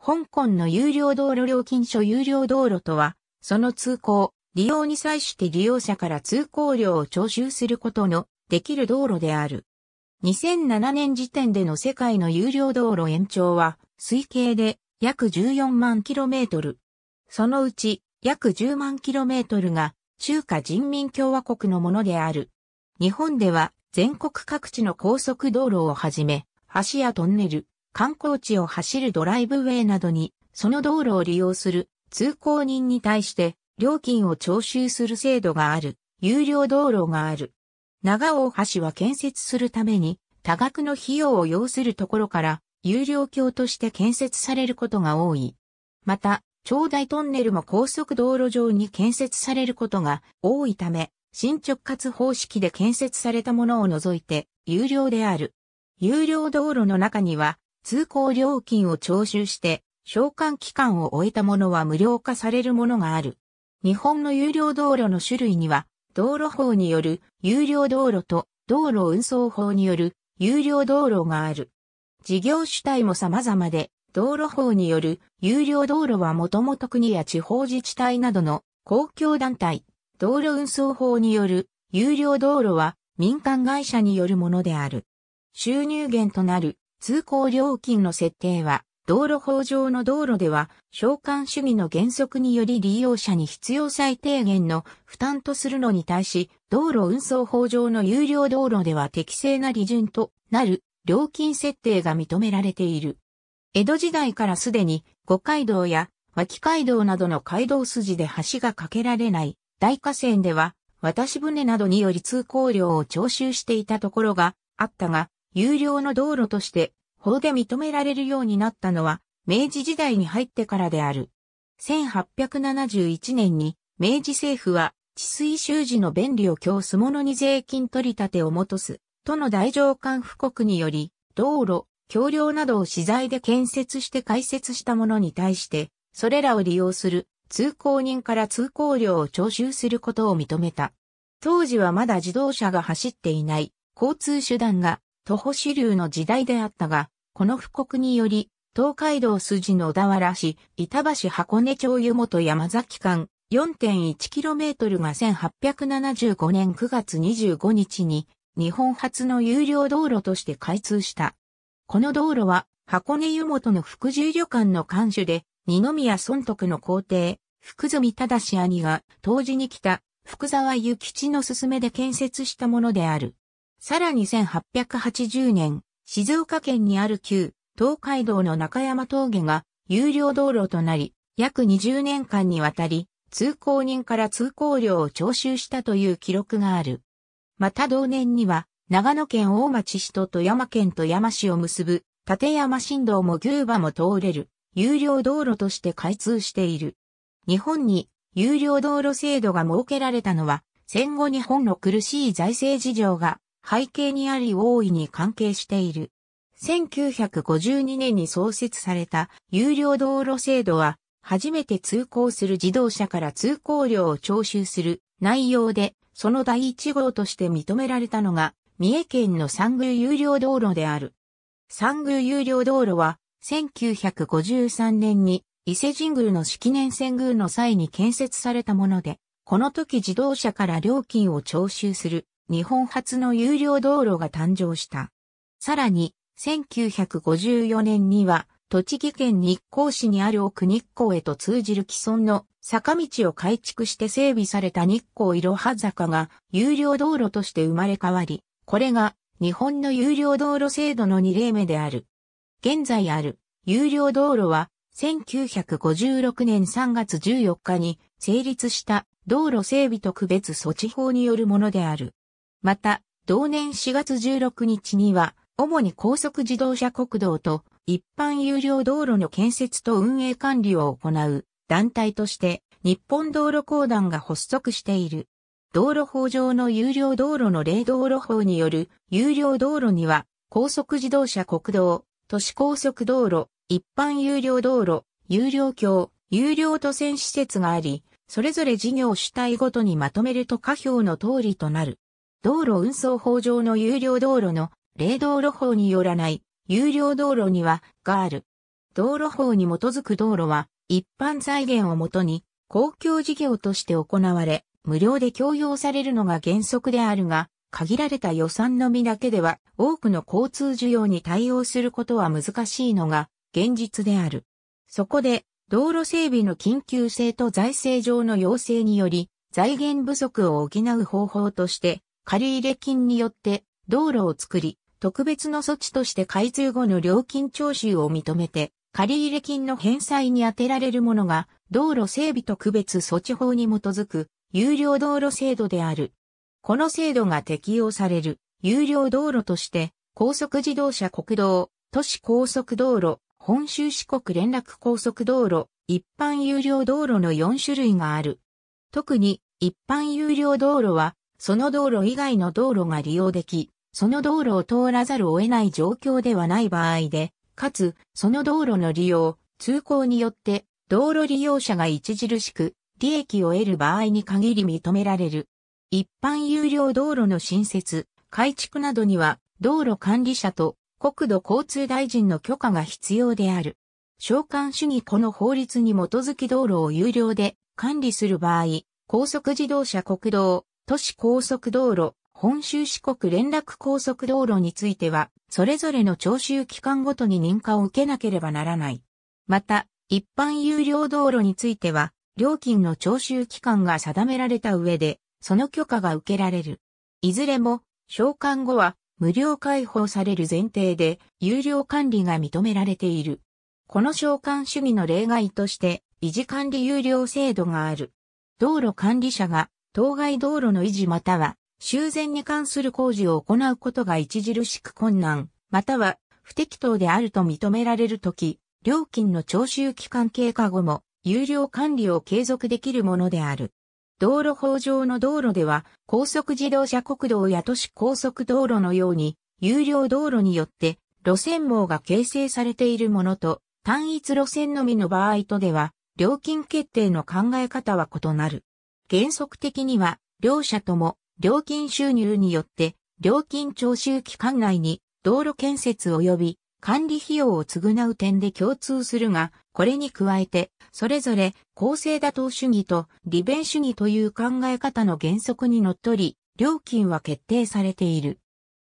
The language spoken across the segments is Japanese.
香港の有料道路料金所有料道路とは、その通行、利用に際して利用者から通行料を徴収することのできる道路である。2007年時点での世界の有料道路延長は、推計で約14万キロメートル。そのうち約10万キロメートルが中華人民共和国のものである。日本では全国各地の高速道路をはじめ、橋やトンネル、観光地を走るドライブウェイなどに、その道路を利用する通行人に対して料金を徴収する制度がある、有料道路がある。長尾橋は建設するために多額の費用を要するところから、有料橋として建設されることが多い。また、長大トンネルも高速道路上に建設されることが多いため、進捗活方式で建設されたものを除いて有料である。有料道路の中には通行料金を徴収して、償還期間を終えたものは無料化されるものがある。日本の有料道路の種類には、道路法による有料道路と道路運送法による有料道路がある。事業主体も様々で、道路法による有料道路はもともと国や地方自治体などの公共団体、道路運送法による有料道路は民間会社によるものである。収入源となる通行料金の設定は、道路法上の道路では、召喚主義の原則により利用者に必要最低限の負担とするのに対し、道路運送法上の有料道路では適正な利潤となる料金設定が認められている。江戸時代からすでに五街道や脇街道などの街道筋で橋が架けられない大河川では渡し船などにより通行料を徴収していたところがあったが、有料の道路として法で認められるようになったのは明治時代に入ってからである。1871年に明治政府は治水修事の便利を供す者に税金取り立てをもとす、との大上官布告により、道路、橋梁などを資材で建設して開設した者に対して、それらを利用する通行人から通行料を徴収することを認めた。当時はまだ自動車が走っていない交通手段が徒歩支流の時代であったが、この布告により、東海道筋の小田原市、板橋箱根町湯本山崎間 4.1km が1875年9月25日に日本初の有料道路として開通した。この道路は箱根湯本の副住旅館の館主で二宮尊徳の皇帝、福住忠兄が当時に来た福沢諭吉の勧めで建設したものである。さらに1880年、静岡県にある旧東海道の中山峠が有料道路となり、約20年間にわたり、通行人から通行料を徴収したという記録がある。また同年には、長野県大町市と富山県富山市を結ぶ、立山新道も牛馬も通れる、有料道路として開通している。日本に有料道路制度が設けられたのは、戦後日本の苦しい財政事情が背景にあり大いに関係している。1952年に創設された有料道路制度は、初めて通行する自動車から通行料を徴収する内容で、その第1号として認められたのが、三重県の三宮有料道路である。三宮有料道路は、1953年に伊勢神宮の式年遷宮の際に建設されたもので、この時自動車から料金を徴収する日本初の有料道路が誕生した。さらに、1954年には、栃木県日光市にある奥日光へと通じる既存の坂道を改築して整備された日光いろは坂が有料道路として生まれ変わり、これが日本の有料道路制度の2例目である。現在ある有料道路は1956年3月14日に成立した道路整備特別措置法によるものである。また、同年4月16日には、主に高速自動車国道と一般有料道路の建設と運営管理を行う団体として日本道路公団が発足している。道路法上の有料道路の例道路法による有料道路には高速自動車国道、都市高速道路、一般有料道路、有料橋、有料都線施設があり、それぞれ事業主体ごとにまとめると下表の通りとなる。道路運送法上の有料道路の、例道路法によらない、有料道路には、がある。道路法に基づく道路は、一般財源をもとに、公共事業として行われ、無料で供用されるのが原則であるが、限られた予算のみだけでは、多くの交通需要に対応することは難しいのが、現実である。そこで、道路整備の緊急性と財政上の要請により、財源不足を補う方法として、借入金によって道路を作り、特別の措置として開通後の料金徴収を認めて、借入金の返済に充てられるものが、道路整備特別措置法に基づく、有料道路制度である。この制度が適用される、有料道路として、高速自動車国道、都市高速道路、本州四国連絡高速道路、一般有料道路の4種類がある。特に、一般有料道路は、その道路以外の道路が利用でき、その道路を通らざるを得ない状況ではない場合で、かつ、その道路の利用、通行によって、道路利用者が著しく、利益を得る場合に限り認められる。一般有料道路の新設、改築などには、道路管理者と国土交通大臣の許可が必要である。召喚主義この法律に基づき道路を有料で管理する場合、高速自動車国道、都市高速道路、本州四国連絡高速道路については、それぞれの徴収期間ごとに認可を受けなければならない。また、一般有料道路については、料金の徴収期間が定められた上で、その許可が受けられる。いずれも、召喚後は無料開放される前提で、有料管理が認められている。この召喚主義の例外として、維持管理有料制度がある。道路管理者が当該道路の維持または修繕に関する工事を行うことが著しく困難、または不適当であると認められるとき、料金の徴収期間経過後も有料管理を継続できるものである。道路法上の道路では、高速自動車国道や都市高速道路のように、有料道路によって路線網が形成されているものと、単一路線のみの場合とでは、料金決定の考え方は異なる。原則的には、両社とも、料金収入によって、料金徴収期間内に、道路建設及び管理費用を償う点で共通するが、これに加えて、それぞれ公正妥当主義と利便主義という考え方の原則にのっとり、料金は決定されている。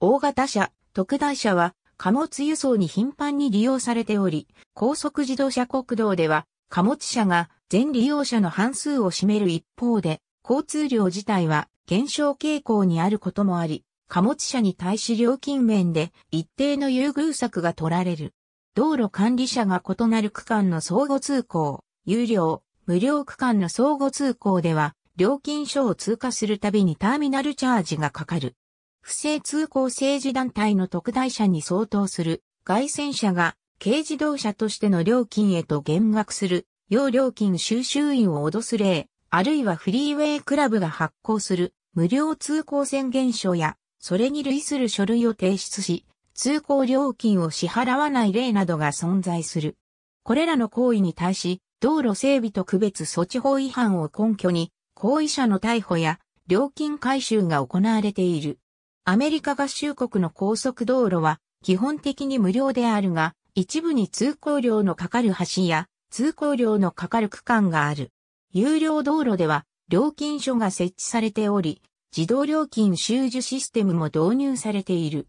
大型車、特大車は貨物輸送に頻繁に利用されており、高速自動車国道では貨物車が全利用者の半数を占める一方で、交通量自体は減少傾向にあることもあり、貨物車に対し料金面で一定の優遇策が取られる。道路管理者が異なる区間の相互通行、有料、無料区間の相互通行では、料金所を通過するたびにターミナルチャージがかかる。不正通行政治団体の特大車に相当する外線車が軽自動車としての料金へと減額する、要料金収集員を脅す例、あるいはフリーウェイクラブが発行する無料通行宣言書や、それに類する書類を提出し、通行料金を支払わない例などが存在する。これらの行為に対し、道路整備と区別措置法違反を根拠に、行為者の逮捕や料金回収が行われている。アメリカ合衆国の高速道路は基本的に無料であるが、一部に通行料のかかる橋や通行料のかかる区間がある。有料道路では料金所が設置されており、自動料金収受システムも導入されている。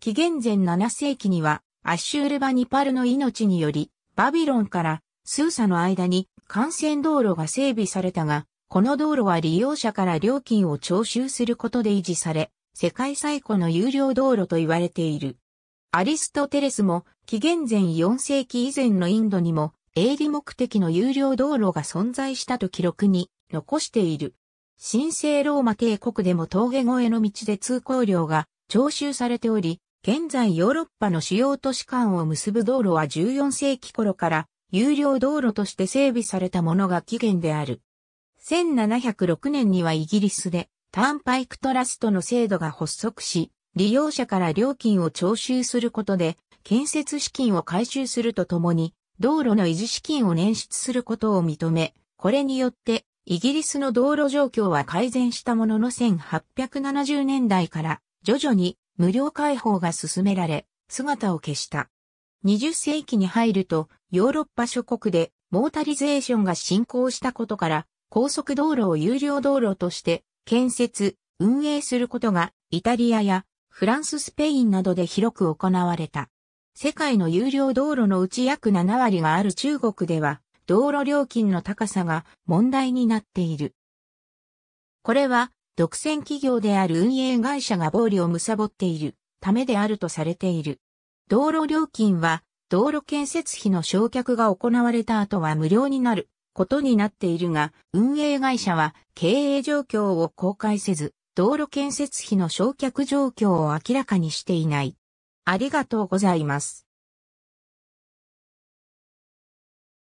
紀元前7世紀にはアッシュールバニパルの命により、バビロンからスーサの間に幹線道路が整備されたが、この道路は利用者から料金を徴収することで維持され、世界最古の有料道路と言われている。アリストテレスも紀元前4世紀以前のインドにも営利目的の有料道路が存在したと記録に残している。神聖ローマ帝国でも峠越えの道で通行料が徴収されており、現在ヨーロッパの主要都市間を結ぶ道路は14世紀頃から有料道路として整備されたものが起源である。1706年にはイギリスでターンパイクトラストの制度が発足し、利用者から料金を徴収することで建設資金を回収するとともに、道路の維持資金を捻出することを認め、これによって、イギリスの道路状況は改善したものの1870年代から徐々に無料開放が進められ、姿を消した。20世紀に入ると、ヨーロッパ諸国でモータリゼーションが進行したことから、高速道路を有料道路として建設、運営することがイタリアやフランス、スペインなどで広く行われた。世界の有料道路のうち約7割がある中国では、道路料金の高さが問題になっている。これは、独占企業である運営会社が暴利を貪っているためであるとされている。道路料金は、道路建設費の焼却が行われた後は無料になることになっているが、運営会社は経営状況を公開せず、道路建設費の焼却状況を明らかにしていない。ありがとうございます。